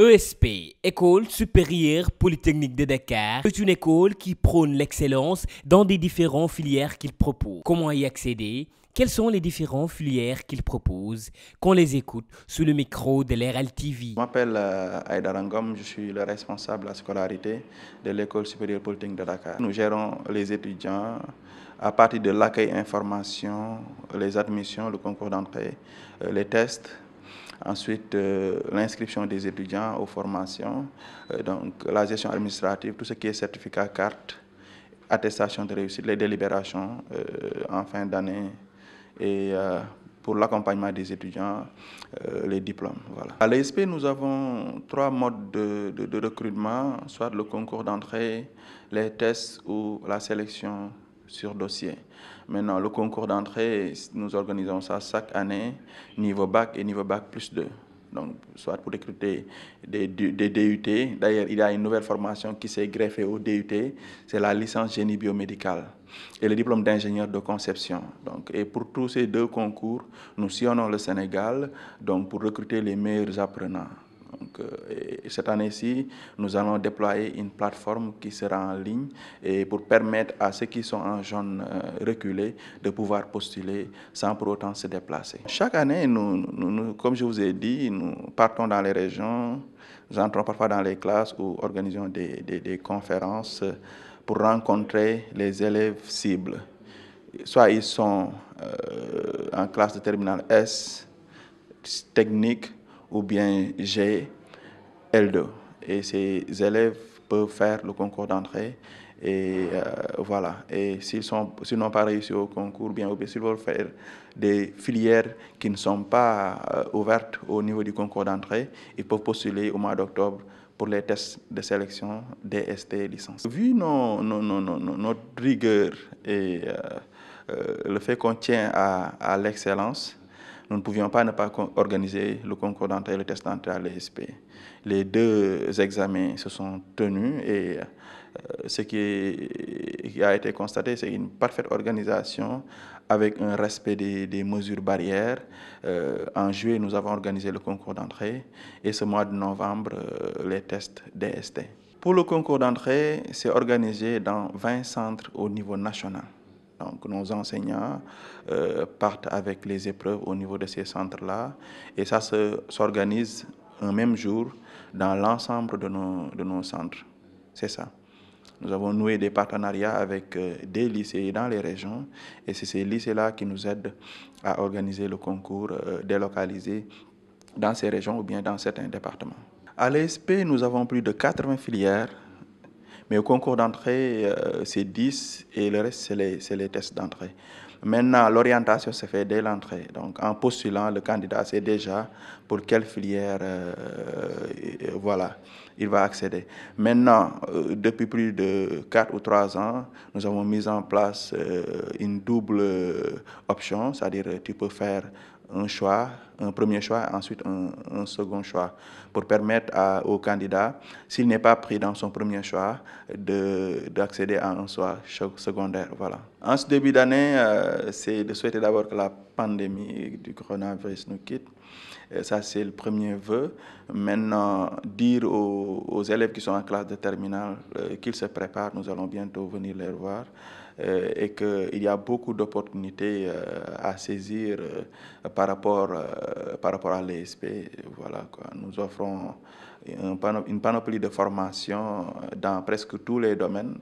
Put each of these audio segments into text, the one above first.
ESP, École supérieure polytechnique de Dakar, est une école qui prône l'excellence dans des différentes filières qu'il propose. Comment y accéder Quelles sont les différentes filières qu'il propose Qu'on les écoute sous le micro de l'RLTV. TV. Je m'appelle euh, Aïda Rangom, je suis le responsable de la scolarité de l'École supérieure polytechnique de Dakar. Nous gérons les étudiants à partir de l'accueil information, les admissions, le concours d'entrée, euh, les tests, Ensuite, euh, l'inscription des étudiants aux formations, euh, donc la gestion administrative, tout ce qui est certificat, carte, attestation de réussite, les délibérations euh, en fin d'année et pour l'accompagnement des étudiants, les diplômes. Voilà. À l'ESP, nous avons trois modes de recrutement, soit le concours d'entrée, les tests ou la sélection sur dossier. Maintenant, le concours d'entrée, nous organisons ça chaque année, niveau bac et niveau bac plus 2. Donc, soit pour recruter des, des DUT. D'ailleurs, il y a une nouvelle formation qui s'est greffée au DUT, c'est la licence génie biomédical et le diplôme d'ingénieur de conception. Donc, et pour tous ces deux concours, nous sillonnons le Sénégal donc, pour recruter les meilleurs apprenants. Donc, euh, cette année-ci, nous allons déployer une plateforme qui sera en ligne et pour permettre à ceux qui sont en zone euh, reculée de pouvoir postuler sans pour autant se déplacer. Chaque année, nous, comme je vous ai dit, nous partons dans les régions, nous entrons parfois dans les classes ou organisons des, conférences pour rencontrer les élèves cibles. Soit ils sont euh, en classe de terminale S, technique, ou bien G, L2. Et ces élèves peuvent faire le concours d'entrée. Et euh, voilà. Et s'ils n'ont pas réussi au concours, bien ou s'ils veulent faire des filières qui ne sont pas euh, ouvertes au niveau du concours d'entrée, ils peuvent postuler au mois d'octobre pour les tests de sélection ST licences Vu non non non notre rigueur et euh, le fait qu'on tient à, à l'excellence, nous ne pouvions pas ne pas organiser le concours d'entrée et le test d'entrée à l'ESP. Les deux examens se sont tenus et euh, ce qui a été constaté, c'est une parfaite organisation avec un respect des, mesures barrières. Euh, en juillet, nous avons organisé le concours d'entrée et ce mois de novembre, euh, les tests DST. Pour le concours d'entrée, c'est organisé dans 20 centres au niveau national. Donc nos enseignants euh, partent avec les épreuves au niveau de ces centres-là et ça s'organise un même jour dans l'ensemble de nos, centres. C'est ça. Nous avons noué des partenariats avec euh, des lycées dans les régions et c'est ces lycées-là qui nous aident à organiser le concours euh, délocalisé dans ces régions ou bien dans certains départements. À l'ESP, nous avons plus de 80 filières mais au concours d'entrée, euh, c'est 10 et le reste, c'est les, tests d'entrée. Maintenant, l'orientation se fait dès l'entrée. Donc, en postulant, le candidat sait déjà pour quelle filière euh, voilà, il va accéder. Maintenant, euh, depuis plus de 4 ou 3 ans, nous avons mis en place une double option, c'est-à-dire tu peux faire un choix un premier choix, ensuite un, second choix, pour permettre au candidat, s'il n'est pas pris dans son premier choix, d'accéder à un choix secondaire. Voilà. En ce début d'année, euh, c'est de souhaiter d'abord que la pandémie du coronavirus nous quitte. Euh, ça, c'est le premier vœu. Maintenant, dire aux, élèves qui sont en classe de terminale euh, qu'ils se préparent, nous allons bientôt venir les voir, et qu'il y a beaucoup d'opportunités à saisir par rapport euh, par rapport à l'ESP. Voilà, Nous offrons une panoplie de formations euh, dans presque tous les domaines.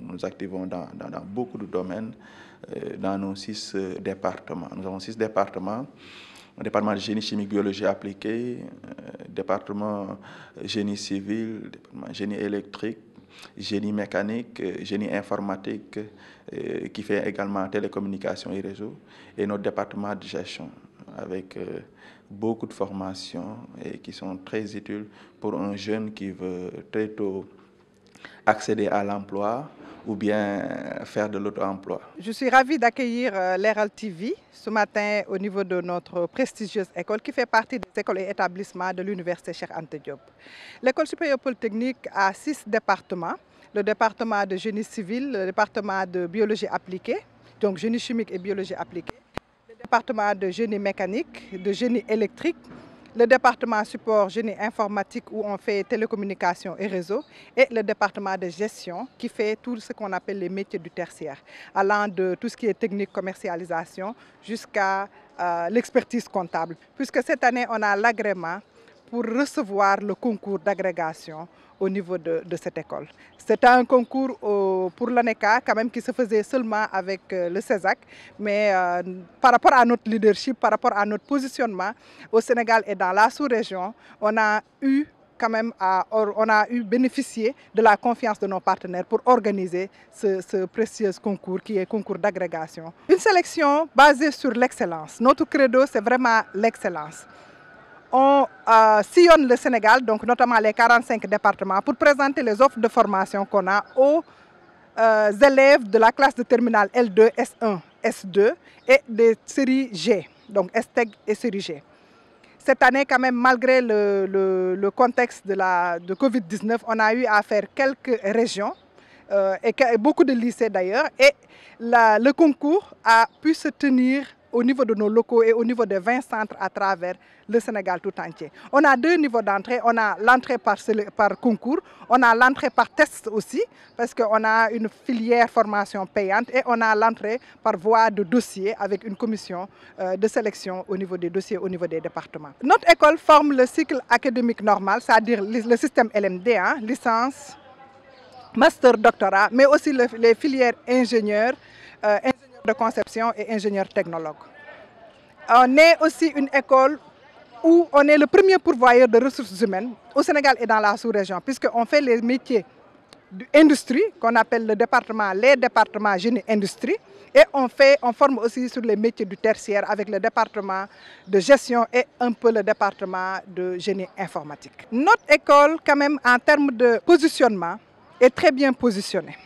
Nous activons dans, beaucoup de domaines, euh, dans nos six départements. Nous avons six départements département de génie chimique biologie appliquée, département génie civil, département génie électrique, génie mécanique, génie informatique, qui fait également télécommunications et réseaux, et notre département de gestion avec euh, beaucoup de formations et qui sont très utiles pour un jeune qui veut très tôt accéder à l'emploi ou bien faire de l'auto-emploi. Je suis ravie d'accueillir euh, l'ERAL TV ce matin au niveau de notre prestigieuse école qui fait partie des écoles et établissements de l'Université Cheikh Ante Diop. L'école supérieure polytechnique a six départements, le département de génie civil, le département de biologie appliquée, donc génie chimique et biologie appliquée, département de génie mécanique, de génie électrique, le département support génie informatique où on fait télécommunications et réseaux et le département de gestion qui fait tout ce qu'on appelle les métiers du tertiaire, allant de tout ce qui est technique, commercialisation jusqu'à euh, l'expertise comptable. Puisque cette année, on a l'agrément pour recevoir le concours d'agrégation au niveau de, cette école. C'était un concours euh, pour l'ANECA quand même qui se faisait seulement avec euh, le CESAC, mais euh, par rapport à notre leadership, par rapport à notre positionnement au Sénégal et dans la sous-région, on a eu quand même on a eu bénéficié de la confiance de nos partenaires pour organiser ce, ce précieux concours qui est concours d'agrégation. Une sélection basée sur l'excellence. Notre credo, c'est vraiment l'excellence. On Sillon le Sénégal, donc notamment les 45 départements, pour présenter les offres de formation qu'on a aux euh, élèves de la classe de terminale L2, S1, S2 et des séries G, donc STEG et série G. Cette année, quand même, malgré le, contexte de, la, de Covid-19, on a eu à faire quelques régions euh, et, beaucoup de lycées d'ailleurs. Et le concours a pu se tenir au niveau de nos locaux et au niveau de 20 centres à travers le Sénégal tout entier. On a deux niveaux d'entrée. On a l'entrée par, concours, on a l'entrée par test aussi, parce qu'on a une filière formation payante et on a l'entrée par voie de dossier avec une commission euh, de sélection au niveau des dossiers, au niveau des départements. Notre école forme le cycle académique normal, c'est-à-dire le système LMD, hein, licence, master, doctorat, mais aussi les filières ingénieurs euh, de conception et ingénieur technologue. On est aussi une école où on est le premier pourvoyeur de ressources humaines au Sénégal et dans la sous-région, puisqu'on fait les métiers d'industrie, qu'on appelle le département, les départements génie industrie, et on, fait, on forme aussi sur les métiers du tertiaire avec le département de gestion et un peu le département de génie informatique. Notre école, quand même, en termes de positionnement, est très bien positionnée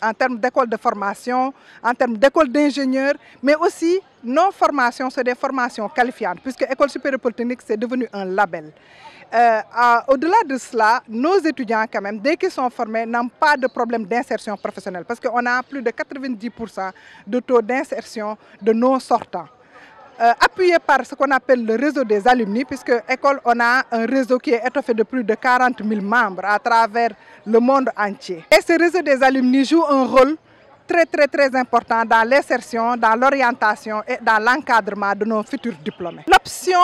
en termes d'école de formation, en termes d'école d'ingénieurs, mais aussi nos formations, c'est des formations qualifiantes, puisque École supérieure polytechnique, c'est devenu un label. Euh, au-delà de cela, nos étudiants, quand même, dès qu'ils sont formés, n'ont pas de problème d'insertion professionnelle, parce qu'on a plus de 90% de taux d'insertion de nos sortants. Euh, appuyé par ce qu'on appelle le réseau des alumni, puisque école, on a un réseau qui est étoffé de plus de 40 000 membres à travers le monde entier. Et ce réseau des alumni joue un rôle très très très important dans l'insertion, dans l'orientation et dans l'encadrement de nos futurs diplômés. L'option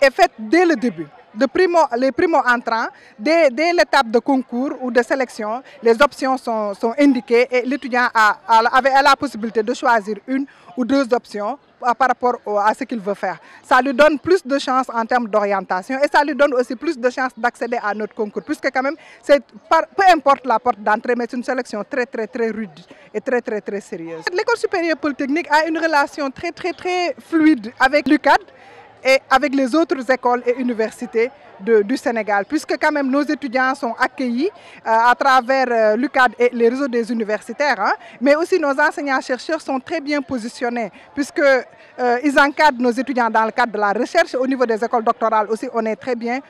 est faite dès le début. De primo, les primo-entrants, dès, l'étape de concours ou de sélection, les options sont, sont indiquées et l'étudiant a, a, avait la possibilité de choisir une ou deux options euh, par rapport à ce qu'il veut faire. Ça lui donne plus de chances en termes d'orientation et ça lui donne aussi plus de chances d'accéder à notre concours, puisque quand même, c'est peu importe la porte d'entrée, mais c'est une sélection très, très, très rude et très, très, très sérieuse. L'école supérieure polytechnique a une relation très, très, très fluide avec l'UCAD et avec les autres écoles et universités de, du Sénégal, puisque quand même nos étudiants sont accueillis euh, à travers euh, l'UCAD et les réseaux des universitaires, hein. mais aussi nos enseignants-chercheurs sont très bien positionnés, puisque euh, ils encadrent nos étudiants dans le cadre de la recherche. Au niveau des écoles doctorales aussi, on est très bien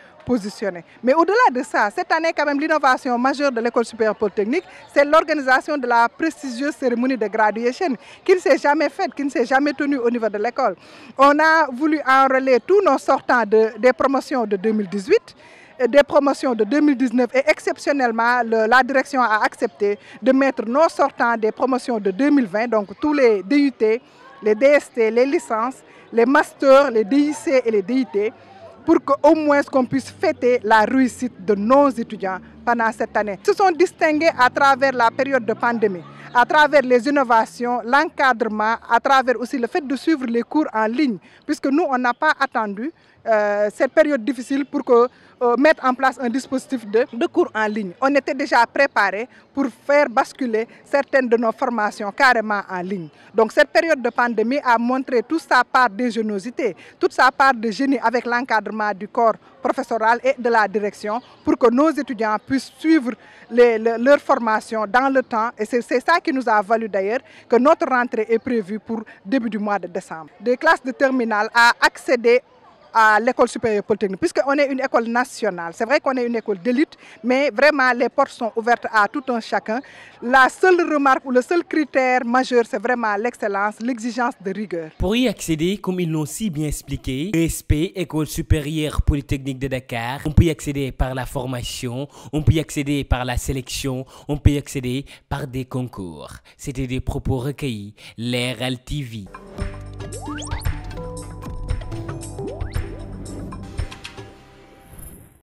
mais au-delà de ça, cette année, quand même, l'innovation majeure de l'École supérieure polytechnique, c'est l'organisation de la prestigieuse cérémonie de graduation qui ne s'est jamais faite, qui ne s'est jamais tenue au niveau de l'école. On a voulu enrôler tous nos sortants des promotions de 2018 des promotions de 2019 et exceptionnellement, la direction a accepté de mettre nos sortants des promotions de 2020, donc tous les DUT, les DST, les licences, les masters, les DIC et les DIT, pour qu'au moins qu'on puisse fêter la réussite de nos étudiants pendant cette année. Ils se sont distingués à travers la période de pandémie, à travers les innovations, l'encadrement, à travers aussi le fait de suivre les cours en ligne, puisque nous, on n'a pas attendu euh, cette période difficile pour que, euh, mettre en place un dispositif de, cours en ligne. On était déjà préparé pour faire basculer certaines de nos formations carrément en ligne. Donc cette période de pandémie a montré toute sa part d'ingéniosité, toute sa part de génie avec l'encadrement du corps professoral et de la direction pour que nos étudiants puissent suivre les, formations leur formation dans le temps. Et c'est ça qui nous a valu d'ailleurs que notre rentrée est prévue pour début du mois de décembre. Des classes de terminale à accéder à l'école supérieure polytechnique, puisqu'on est une école nationale. C'est vrai qu'on est une école d'élite, mais vraiment les portes sont ouvertes à tout un chacun. La seule remarque ou le seul critère majeur, c'est vraiment l'excellence, l'exigence de rigueur. Pour y accéder, comme ils l'ont si bien expliqué, ESP, École supérieure polytechnique de Dakar, on peut y accéder par la formation, on peut y accéder par la sélection, on peut y accéder par des concours. C'était des propos recueillis, l'RL TV.